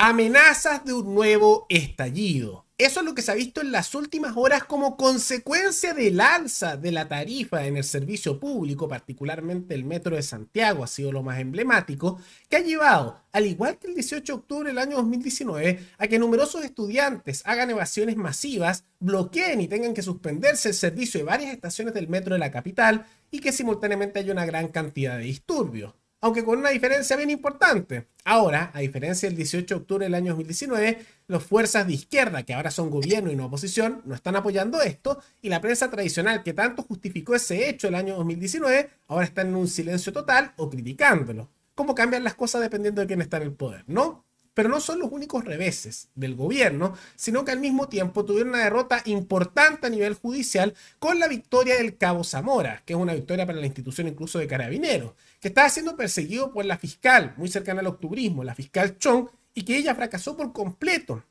Amenazas de un nuevo estallido. Eso es lo que se ha visto en las últimas horas como consecuencia del alza de la tarifa en el servicio público, particularmente el Metro de Santiago ha sido lo más emblemático, que ha llevado, al igual que el 18 de octubre del año 2019, a que numerosos estudiantes hagan evasiones masivas, bloqueen y tengan que suspenderse el servicio de varias estaciones del Metro de la capital y que simultáneamente haya una gran cantidad de disturbios aunque con una diferencia bien importante. Ahora, a diferencia del 18 de octubre del año 2019, las fuerzas de izquierda, que ahora son gobierno y no oposición, no están apoyando esto, y la prensa tradicional que tanto justificó ese hecho el año 2019, ahora está en un silencio total o criticándolo. ¿Cómo cambian las cosas dependiendo de quién está en el poder, no? pero no son los únicos reveses del gobierno, sino que al mismo tiempo tuvieron una derrota importante a nivel judicial con la victoria del Cabo Zamora, que es una victoria para la institución incluso de carabineros, que estaba siendo perseguido por la fiscal, muy cercana al octubrismo, la fiscal Chong, y que ella fracasó por completo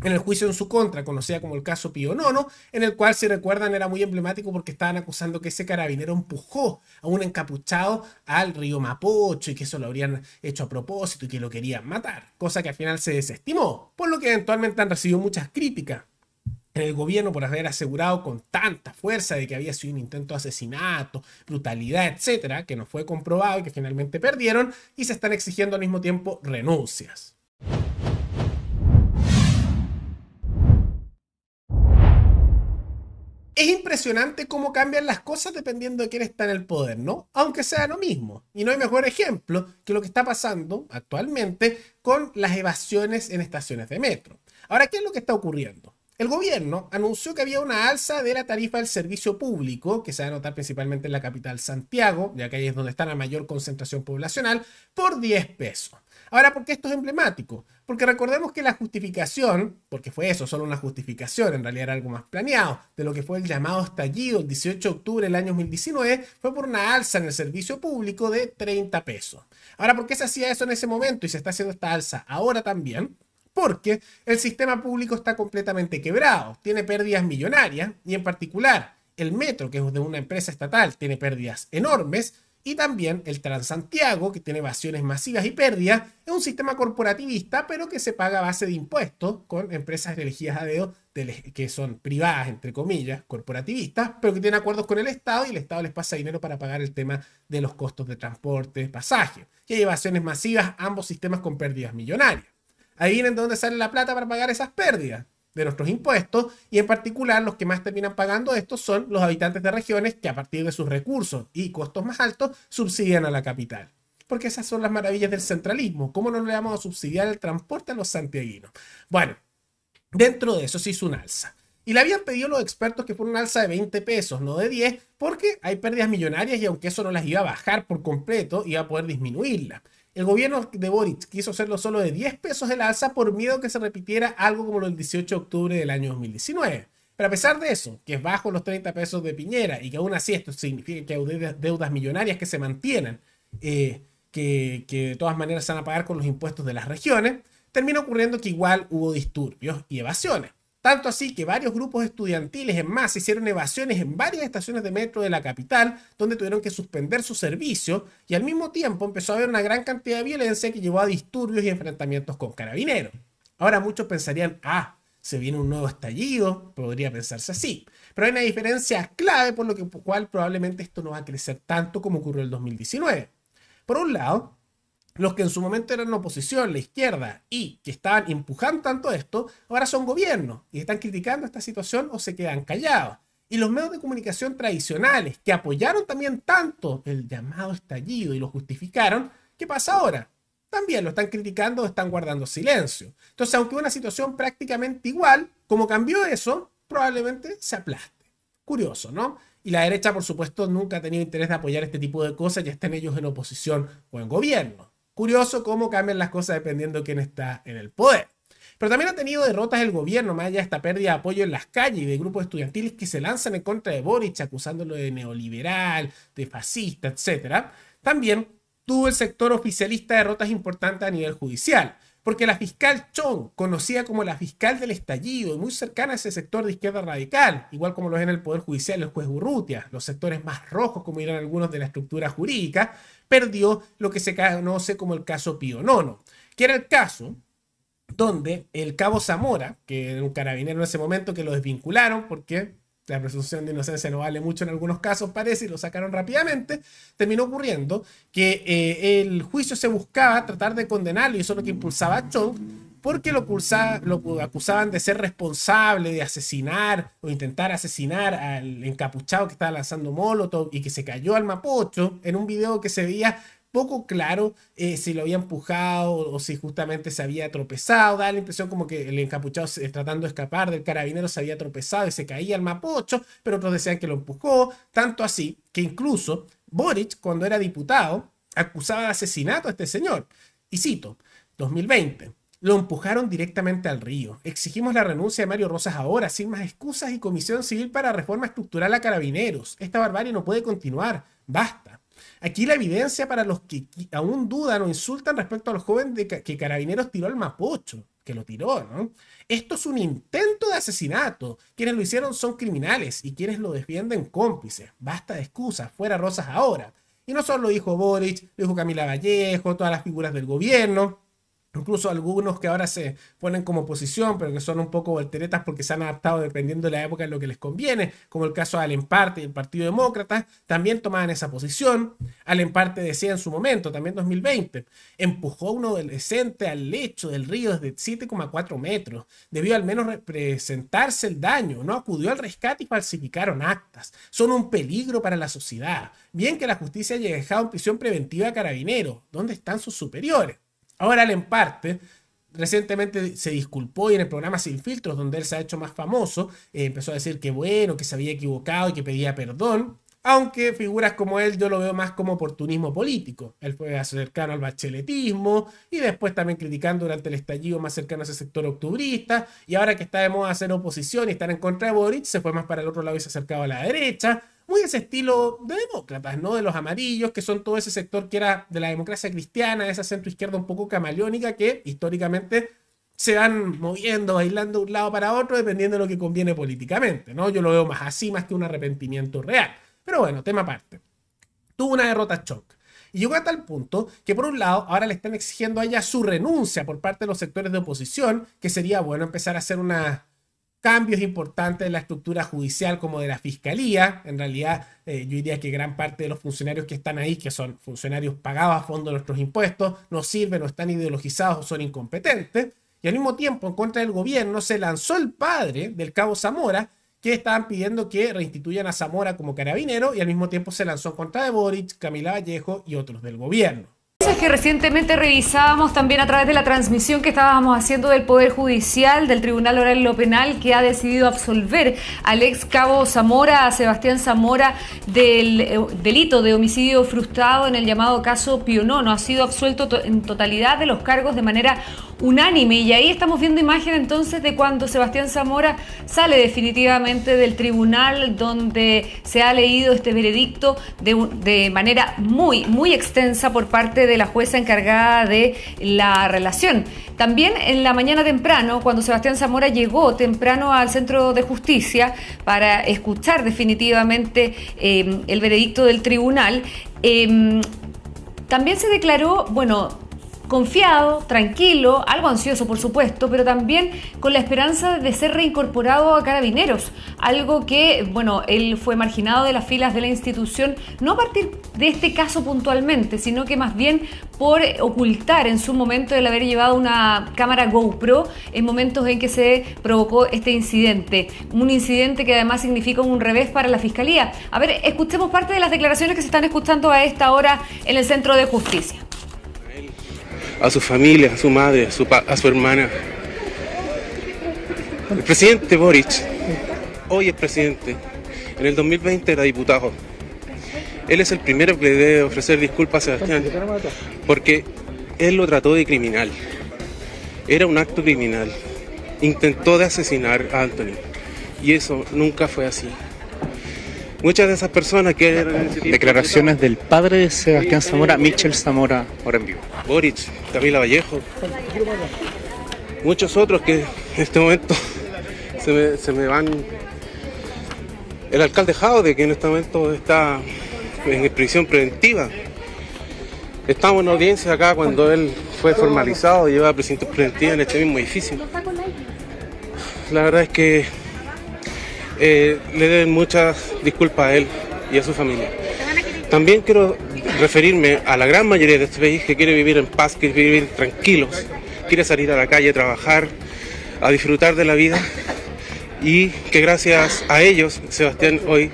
en el juicio en su contra, conocida como el caso Pío Nono, en el cual, si recuerdan, era muy emblemático porque estaban acusando que ese carabinero empujó a un encapuchado al río Mapocho y que eso lo habrían hecho a propósito y que lo querían matar, cosa que al final se desestimó, por lo que eventualmente han recibido muchas críticas en el gobierno por haber asegurado con tanta fuerza de que había sido un intento de asesinato, brutalidad, etcétera, que no fue comprobado y que finalmente perdieron, y se están exigiendo al mismo tiempo renuncias. impresionante cómo cambian las cosas dependiendo de quién está en el poder, ¿no? Aunque sea lo mismo. Y no hay mejor ejemplo que lo que está pasando actualmente con las evasiones en estaciones de metro. Ahora, ¿qué es lo que está ocurriendo? El gobierno anunció que había una alza de la tarifa del servicio público, que se va a notar principalmente en la capital Santiago, ya que ahí es donde está la mayor concentración poblacional, por 10 pesos. Ahora, ¿por qué esto es emblemático? Porque recordemos que la justificación, porque fue eso, solo una justificación, en realidad era algo más planeado, de lo que fue el llamado estallido el 18 de octubre del año 2019, fue por una alza en el servicio público de 30 pesos. Ahora, ¿por qué se hacía eso en ese momento y se está haciendo esta alza ahora también? porque el sistema público está completamente quebrado, tiene pérdidas millonarias y en particular el metro, que es de una empresa estatal, tiene pérdidas enormes y también el Transantiago, que tiene evasiones masivas y pérdidas, es un sistema corporativista, pero que se paga a base de impuestos con empresas elegidas a dedo e, que son privadas, entre comillas, corporativistas, pero que tienen acuerdos con el Estado y el Estado les pasa dinero para pagar el tema de los costos de transporte, pasaje. Y hay evasiones masivas, ambos sistemas con pérdidas millonarias. Ahí de donde sale la plata para pagar esas pérdidas de nuestros impuestos y en particular los que más terminan pagando estos son los habitantes de regiones que a partir de sus recursos y costos más altos subsidian a la capital. Porque esas son las maravillas del centralismo. ¿Cómo no le vamos a subsidiar el transporte a los santiaguinos? Bueno, dentro de eso se hizo un alza. Y le habían pedido los expertos que fuera un alza de 20 pesos, no de 10, porque hay pérdidas millonarias y aunque eso no las iba a bajar por completo, iba a poder disminuirla el gobierno de Boric quiso hacerlo solo de 10 pesos el alza por miedo que se repitiera algo como lo del 18 de octubre del año 2019. Pero a pesar de eso, que es bajo los 30 pesos de Piñera y que aún así esto significa que hay deudas millonarias que se mantienen, eh, que, que de todas maneras se van a pagar con los impuestos de las regiones, termina ocurriendo que igual hubo disturbios y evasiones. Tanto así que varios grupos estudiantiles en masa hicieron evasiones en varias estaciones de metro de la capital, donde tuvieron que suspender su servicio y al mismo tiempo empezó a haber una gran cantidad de violencia que llevó a disturbios y enfrentamientos con carabineros. Ahora muchos pensarían, ah, se viene un nuevo estallido, podría pensarse así. Pero hay una diferencia clave por lo que, cual probablemente esto no va a crecer tanto como ocurrió en el 2019. Por un lado, los que en su momento eran oposición, la izquierda, y que estaban empujando tanto esto, ahora son gobiernos y están criticando esta situación o se quedan callados. Y los medios de comunicación tradicionales, que apoyaron también tanto el llamado estallido y lo justificaron, ¿qué pasa ahora? También lo están criticando o están guardando silencio. Entonces, aunque una situación prácticamente igual, como cambió eso, probablemente se aplaste. Curioso, ¿no? Y la derecha, por supuesto, nunca ha tenido interés de apoyar este tipo de cosas, ya estén ellos en oposición o en gobierno. Curioso cómo cambian las cosas dependiendo de quién está en el poder. Pero también ha tenido derrotas el gobierno, más allá de esta pérdida de apoyo en las calles y de grupos estudiantiles que se lanzan en contra de Boric, acusándolo de neoliberal, de fascista, etc. También tuvo el sector oficialista derrotas importantes a nivel judicial porque la fiscal Chong, conocida como la fiscal del estallido y muy cercana a ese sector de izquierda radical, igual como lo es en el Poder Judicial los juez Urrutia, los sectores más rojos, como eran algunos de la estructura jurídica, perdió lo que se conoce como el caso Pío Nono, que era el caso donde el cabo Zamora, que era un carabinero en ese momento que lo desvincularon porque la presunción de inocencia no vale mucho en algunos casos, parece, y lo sacaron rápidamente, terminó ocurriendo que eh, el juicio se buscaba tratar de condenarlo, y eso es lo que impulsaba a Chong, porque lo, lo, acusaban de ser responsable de asesinar o intentar asesinar al encapuchado que estaba lanzando Molotov y que se cayó al Mapocho en un video que se veía poco claro eh, si lo había empujado o, si justamente se había tropezado. Da la impresión como que el encapuchado tratando de escapar del carabinero se había tropezado y se caía al mapocho, pero otros decían que lo empujó. Tanto así que incluso Boric, cuando era diputado, acusaba de asesinato a este señor. Y cito, 2020. Lo empujaron directamente al río. Exigimos la renuncia de Mario Rosas ahora, sin más excusas y comisión civil para reforma estructural a carabineros. Esta barbarie no puede continuar. Basta. Aquí la evidencia para los que aún dudan o insultan respecto a los jóvenes de que Carabineros tiró al Mapocho, que lo tiró, ¿no? Esto es un intento de asesinato. Quienes lo hicieron son criminales y quienes lo defienden cómplices. Basta de excusas, fuera Rosas ahora. Y no solo lo dijo Boric, lo dijo Camila Vallejo, todas las figuras del gobierno. Incluso algunos que ahora se ponen como oposición, pero que son un poco volteretas porque se han adaptado dependiendo de la época en lo que les conviene, como el caso de Allen y el Partido Demócrata, también tomaban esa posición. Allen Parte decía en su momento, también 2020, empujó a un adolescente al lecho del río desde 7,4 metros. Debió al menos representarse el daño, no acudió al rescate y falsificaron actas. Son un peligro para la sociedad. Bien que la justicia haya dejado en prisión preventiva a carabineros. ¿Dónde están sus superiores? Ahora en parte recientemente se disculpó y en el programa Sin Filtros, donde él se ha hecho más famoso, eh, empezó a decir que bueno, que se había equivocado y que pedía perdón. Aunque figuras como él yo lo veo más como oportunismo político. Él fue cercano al bacheletismo y después también criticando durante el estallido más cercano a ese sector octubrista. Y ahora que está de moda hacer oposición y estar en contra de Boric, se fue más para el otro lado y se acercaba a la derecha. Muy ese estilo de demócratas, ¿no? De los amarillos, que son todo ese sector que era de la democracia cristiana, de esa izquierda un poco camaleónica que históricamente se van moviendo, bailando de un lado para otro, dependiendo de lo que conviene políticamente, ¿no? Yo lo veo más así, más que un arrepentimiento real. Pero bueno, tema aparte. Tuvo una derrota shock. Y llegó a tal punto que, por un lado, ahora le están exigiendo a ella su renuncia por parte de los sectores de oposición, que sería bueno empezar a hacer unos cambios importantes en la estructura judicial como de la fiscalía. En realidad, eh, yo diría que gran parte de los funcionarios que están ahí, que son funcionarios pagados a fondo de nuestros impuestos, no sirven, no están ideologizados o son incompetentes. Y al mismo tiempo, en contra del gobierno, se lanzó el padre del cabo Zamora, que estaban pidiendo que reinstituyan a Zamora como carabinero y al mismo tiempo se lanzó contra de Boric, Camila Vallejo y otros del gobierno que recientemente revisábamos también a través de la transmisión que estábamos haciendo del Poder Judicial, del Tribunal Oral y Lo Penal, que ha decidido absolver al ex cabo Zamora, a Sebastián Zamora, del eh, delito de homicidio frustrado en el llamado caso Pionono. Ha sido absuelto en totalidad de los cargos de manera unánime. Y ahí estamos viendo imagen entonces de cuando Sebastián Zamora sale definitivamente del tribunal donde se ha leído este veredicto de, de manera muy, muy extensa por parte de la jueza encargada de la relación. También en la mañana temprano, cuando Sebastián Zamora llegó temprano al Centro de Justicia para escuchar definitivamente eh, el veredicto del tribunal, eh, también se declaró, bueno, confiado, tranquilo, algo ansioso por supuesto, pero también con la esperanza de ser reincorporado a carabineros, algo que, bueno, él fue marginado de las filas de la institución, no a partir de este caso puntualmente, sino que más bien por ocultar en su momento el haber llevado una cámara GoPro en momentos en que se provocó este incidente, un incidente que además significa un revés para la Fiscalía. A ver, escuchemos parte de las declaraciones que se están escuchando a esta hora en el Centro de Justicia a su familia, a su madre, a su, a su hermana. El presidente Boric, hoy es presidente, en el 2020 era diputado. Él es el primero que le debe ofrecer disculpas a Sebastián porque él lo trató de criminal. Era un acto criminal. Intentó de asesinar a Anthony y eso nunca fue así muchas de esas personas que Declaraciones del padre de Sebastián Zamora, Michel Zamora, ahora en vivo. Boric, Camila Vallejo, muchos otros que en este momento se me, van. El alcalde Jaude, que en este momento está en prisión preventiva. Estamos en audiencia acá cuando él fue formalizado y lleva prisión preventiva en este mismo edificio. La verdad es que eh, le den muchas disculpas a él y a su familia. También quiero referirme a la gran mayoría de este país que quiere vivir en paz, que quiere vivir tranquilos, quiere salir a la calle a trabajar, a disfrutar de la vida y que gracias a ellos Sebastián hoy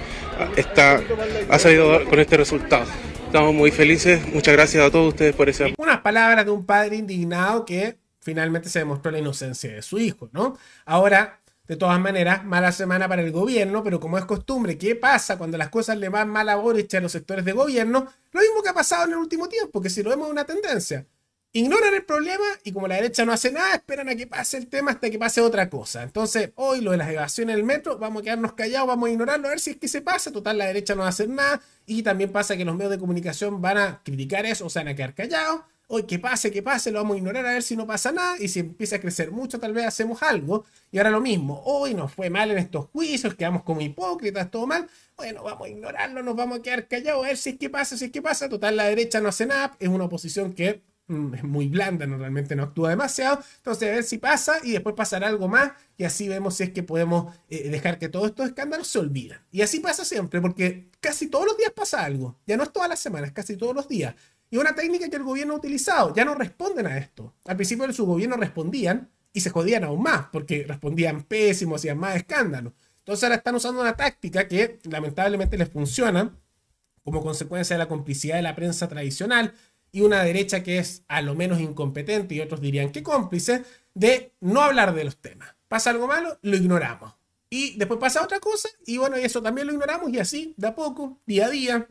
está, ha salido con este resultado. Estamos muy felices, muchas gracias a todos ustedes por ese apoyo. Unas palabras de un padre indignado que finalmente se demostró la inocencia de su hijo, ¿no? Ahora, de todas maneras, mala semana para el gobierno, pero como es costumbre, ¿qué pasa cuando las cosas le van mal a Boric a los sectores de gobierno? Lo mismo que ha pasado en el último tiempo, que si lo vemos es una tendencia. Ignoran el problema y como la derecha no hace nada, esperan a que pase el tema hasta que pase otra cosa. Entonces, hoy lo de las evasiones en el metro, vamos a quedarnos callados, vamos a ignorarlo, a ver si es que se pasa. Total, la derecha no va a hacer nada y también pasa que los medios de comunicación van a criticar eso, o se van a quedar callados hoy que pase, que pase, lo vamos a ignorar a ver si no pasa nada, y si empieza a crecer mucho, tal vez hacemos algo, y ahora lo mismo, hoy nos fue mal en estos juicios, quedamos como hipócritas, todo mal, bueno, vamos a ignorarlo, nos vamos a quedar callados, a ver si es que pasa, si es que pasa, total, la derecha no hace nada, es una oposición que mm, es muy blanda, normalmente no actúa demasiado, entonces a ver si pasa, y después pasará algo más, y así vemos si es que podemos eh, dejar que todos estos escándalos se olviden. Y así pasa siempre, porque casi todos los días pasa algo, ya no es todas las semanas, casi todos los días. Y una técnica que el gobierno ha utilizado. Ya no responden a esto. Al principio de su gobierno respondían y se jodían aún más porque respondían pésimos, hacían más escándalo Entonces ahora están usando una táctica que lamentablemente les funciona como consecuencia de la complicidad de la prensa tradicional y una derecha que es a lo menos incompetente y otros dirían que cómplice de no hablar de los temas. Pasa algo malo, lo ignoramos. Y después pasa otra cosa y bueno, y eso también lo ignoramos y así, de a poco, día a día,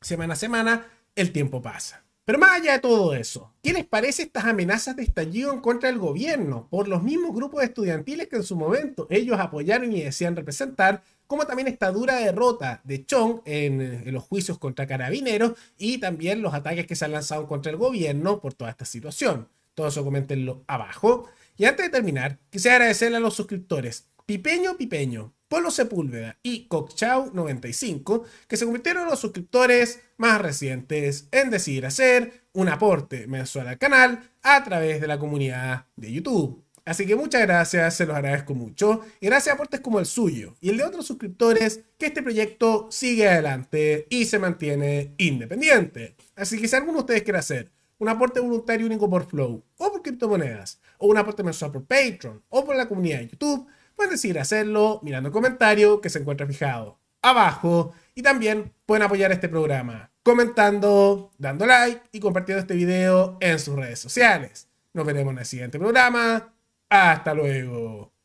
semana a semana, el tiempo pasa. Pero más allá de todo eso, ¿qué les parece estas amenazas de estallido en contra del gobierno por los mismos grupos estudiantiles que en su momento ellos apoyaron y decían representar, como también esta dura derrota de Chong en, los juicios contra carabineros y también los ataques que se han lanzado contra el gobierno por toda esta situación? Todo eso comentenlo abajo. Y antes de terminar, quisiera agradecerle a los suscriptores Pipeño Pipeño, Polo Sepúlveda y Cockchau95, que se convirtieron en los suscriptores más recientes en decidir hacer un aporte mensual al canal a través de la comunidad de YouTube. Así que muchas gracias, se los agradezco mucho. Y gracias a aportes como el suyo y el de otros suscriptores que este proyecto sigue adelante y se mantiene independiente. Así que si alguno de ustedes quiere hacer un aporte voluntario único por Flow o por criptomonedas o un aporte mensual por Patreon o por la comunidad de YouTube, pueden decidir hacerlo mirando el comentario que se encuentra fijado abajo y también pueden apoyar este programa comentando, dando like y compartiendo este video en sus redes sociales. Nos veremos en el siguiente programa. Hasta luego.